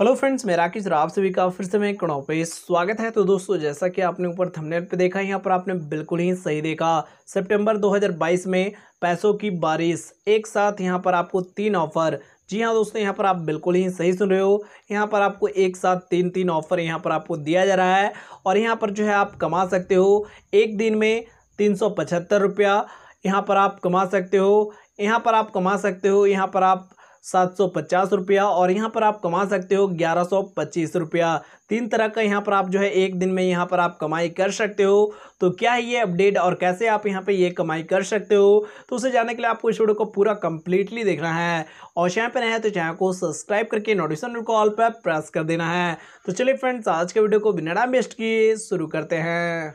hello friends मैं राकेश आप सभी का फिर से मैं कणों पर स्वागत है तो दोस्तों जैसा कि आपने ऊपर थंबनेल पे देखा यहाँ पर आपने बिल्कुल ही सही देखा सितंबर 2022 में पैसों की बारिश एक साथ यहाँ पर आपको तीन ऑफर जी हाँ दोस्तों यहाँ पर आप बिल्कुल ही सही सुन रहे हो यहाँ पर आपको एक साथ तीन तीन ऑफर यहाँ पर आपको दिया जा रहा है और यहाँ पर जो है आप कमा सकते हो एक दिन में तीन सौ पचहत्तर रुपया यहाँ पर आप कमा सकते हो यहाँ पर आप कमा सकते हो यहाँ पर आप सात सौ पचास रुपया और यहाँ पर आप कमा सकते हो ग्यारह सौ पच्चीस रुपया तीन तरह का यहाँ पर आप जो है एक दिन में यहाँ पर आप कमाई कर सकते हो तो क्या है ये अपडेट और कैसे आप यहाँ पे ये कमाई कर सकते हो तो उसे जानने के लिए आपको इस वीडियो को पूरा कंप्लीटली देखना है और चैनल पर नए तो चैनल को सब्सक्राइब करके नोटिफिकेशन को ऑल पर प्रेस कर देना है तो चलिए फ्रेंड्स आज के वीडियो को बिना बेस्ट किए शुरू करते हैं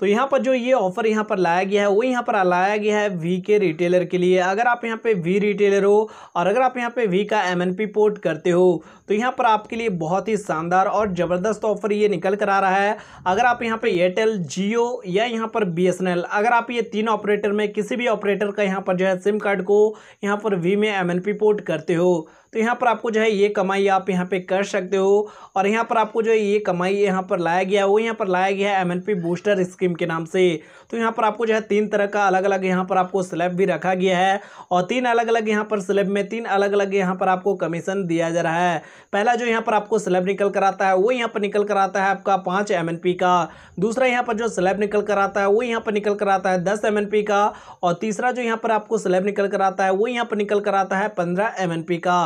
तो यहाँ पर जो ये ऑफ़र यहाँ पर लाया गया है वो यहाँ पर लाया गया है वी के रिटेलर के लिए अगर आप यहाँ पे वी रिटेलर हो और अगर आप यहाँ पे वी का एमएनपी पोर्ट करते हो तो यहाँ पर आपके लिए बहुत ही शानदार और ज़बरदस्त ऑफ़र ये निकल कर आ रहा है अगर आप यहाँ पे एयरटेल जियो या यहाँ पर बी अगर आप ये तीन ऑपरेटर में किसी भी ऑपरेटर का यहाँ पर जो है सिम कार्ड को यहाँ पर वी में एम पोर्ट करते हो तो यहाँ पर आपको जो है ये कमाई आप यहाँ पे कर सकते हो और यहाँ पर आपको जो है ये कमाई यहाँ पर लाया गया है वो यहाँ पर लाया गया है एम बूस्टर स्कीम के नाम से तो यहाँ पर आपको जो है तीन तरह का अलग अलग यहाँ पर आपको स्लैब भी रखा गया है और तीन अलग अलग यहाँ पर स्लैब में तीन अलग अलग यहाँ पर आपको कमीशन दिया जा रहा है पहला जो यहाँ पर आपको स्लैब निकल कर आता है वो यहाँ पर निकल कर आता है आपका पाँच एम का दूसरा यहाँ पर जो स्लैब निकल कर आता है वो यहाँ पर निकल कर आता है दस एम का और तीसरा जो यहाँ पर आपको स्लैब निकल कर आता है वो यहाँ पर निकल कर आता है पंद्रह एम का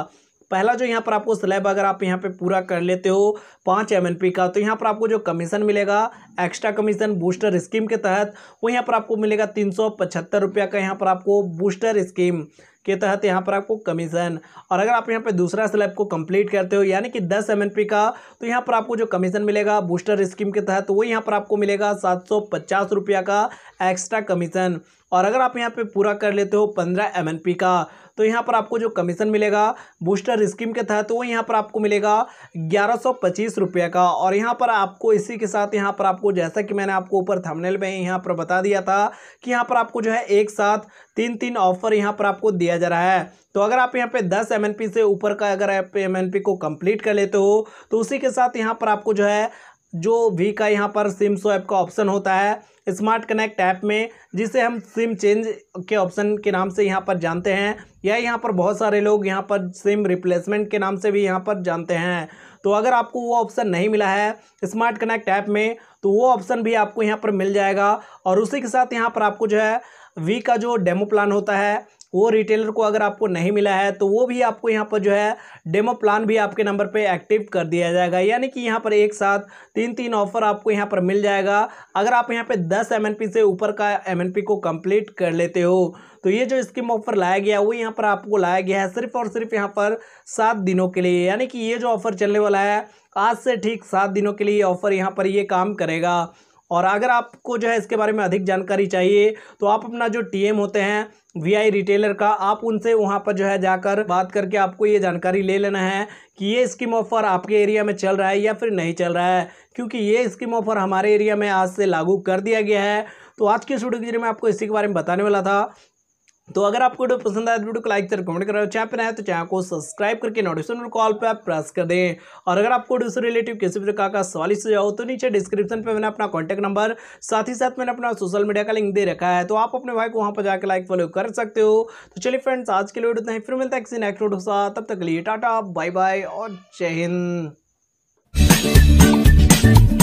पहला जो यहाँ पर आपको स्लैब अगर आप यहाँ पे पूरा कर लेते हो पाँच एम का तो यहाँ पर आपको जो कमीशन मिलेगा एक्स्ट्रा कमीशन बूस्टर स्कीम के तहत वो यहाँ पर आपको मिलेगा तीन सौ का यहाँ पर आपको बूस्टर स्कीम के तहत यहाँ पर आपको कमीशन और अगर आप यहाँ पर दूसरा स्लैब को कंप्लीट करते हो यानी कि 10 एम का तो यहाँ पर आपको जो कमीशन मिलेगा बूस्टर स्कीम के तहत वो यहाँ पर आपको मिलेगा सात सौ पचास रुपया का एक्स्ट्रा कमीशन और अगर आप यहाँ पे पूरा कर लेते हो पंद्रह एम का तो यहाँ पर आपको जो कमीशन मिलेगा बूस्टर स्कीम के तहत तो वो यहाँ पर आपको मिलेगा ग्यारह सौ पच्चीस रुपये का और यहाँ पर आपको इसी के साथ यहाँ पर आपको जैसा कि मैंने आपको ऊपर थंबनेल में यहाँ पर बता दिया था कि यहाँ पर आपको जो है एक साथ तीन तीन ऑफर यहाँ पर आपको दिया जा रहा है तो अगर आप यहाँ पे दस एम से ऊपर का अगर आप एम को कम्प्लीट कर लेते हो तो उसी के साथ यहाँ पर आपको जो है जो वी का यहाँ पर सिम स्वैप का ऑप्शन होता है स्मार्ट कनेक्ट ऐप में जिसे हम सिम चेंज के ऑप्शन के नाम से यहाँ पर जानते हैं या यहाँ पर बहुत सारे लोग यहाँ पर सिम रिप्लेसमेंट के नाम से भी यहाँ पर जानते हैं तो अगर आपको वो ऑप्शन नहीं मिला है स्मार्ट कनेक्ट ऐप में तो वो ऑप्शन भी आपको यहाँ पर मिल जाएगा और उसी के साथ यहाँ पर आपको जो है वी का जो डेमो प्लान होता है वो रिटेलर को अगर आपको नहीं मिला है तो वो भी आपको यहाँ पर जो है डेमो प्लान भी आपके नंबर पर एक्टिव कर दिया जाएगा यानी कि यहाँ पर एक साथ तीन तीन ऑफर आपको यहाँ पर मिल जाएगा अगर आप यहाँ पर दस एम से ऊपर का एम को कम्प्लीट कर लेते हो तो ये जो स्कीम ऑफर लाया गया है वो यहाँ पर आपको लाया गया है सिर्फ और सिर्फ यहाँ पर सात दिनों के लिए यानी कि ये जो ऑफर चलने वाला है आज से ठीक सात दिनों के लिए ऑफर यहाँ पर ये काम करेगा और अगर आपको जो है इसके बारे में अधिक जानकारी चाहिए तो आप अपना जो टीएम होते हैं वीआई रिटेलर का आप उनसे वहाँ पर जो है जाकर बात करके आपको ये जानकारी ले लेना है कि ये स्कीम ऑफर आपके एरिया में चल रहा है या फिर नहीं चल रहा है क्योंकि ये स्कीम ऑफर हमारे एरिया में आज से लागू कर दिया गया है तो आज के स्टूडियो के जरिए मैं आपको इसी के बारे में बताने वाला था तो अगर आपको वीडियो पसंद आया तो वीडियो को लाइक कर कमेंट करें चैनल पर आए तो चैनल को सब्सक्राइब करके नोटिफिकेशन कॉल पर प्रेस कर दें और अगर आपको वीडियो से रिलेटिव किसी भी प्रकार का सवाल इससे जाओ तो नीचे डिस्क्रिप्शन पे मैंने अपना कॉन्टैक्ट नंबर साथ ही साथ मैंने अपना सोशल मीडिया का लिंक दे रखा है तो आप अपने भाई को वहाँ पर जाकर लाइक फॉलो कर सकते हो तो चलिए फ्रेंड्स आज के लिए वीडियो नहीं फिर मिलता है किसी नेक्स्ट वीडियो के साथ तब तक लिए टाटा बाय बाय और जय हिंद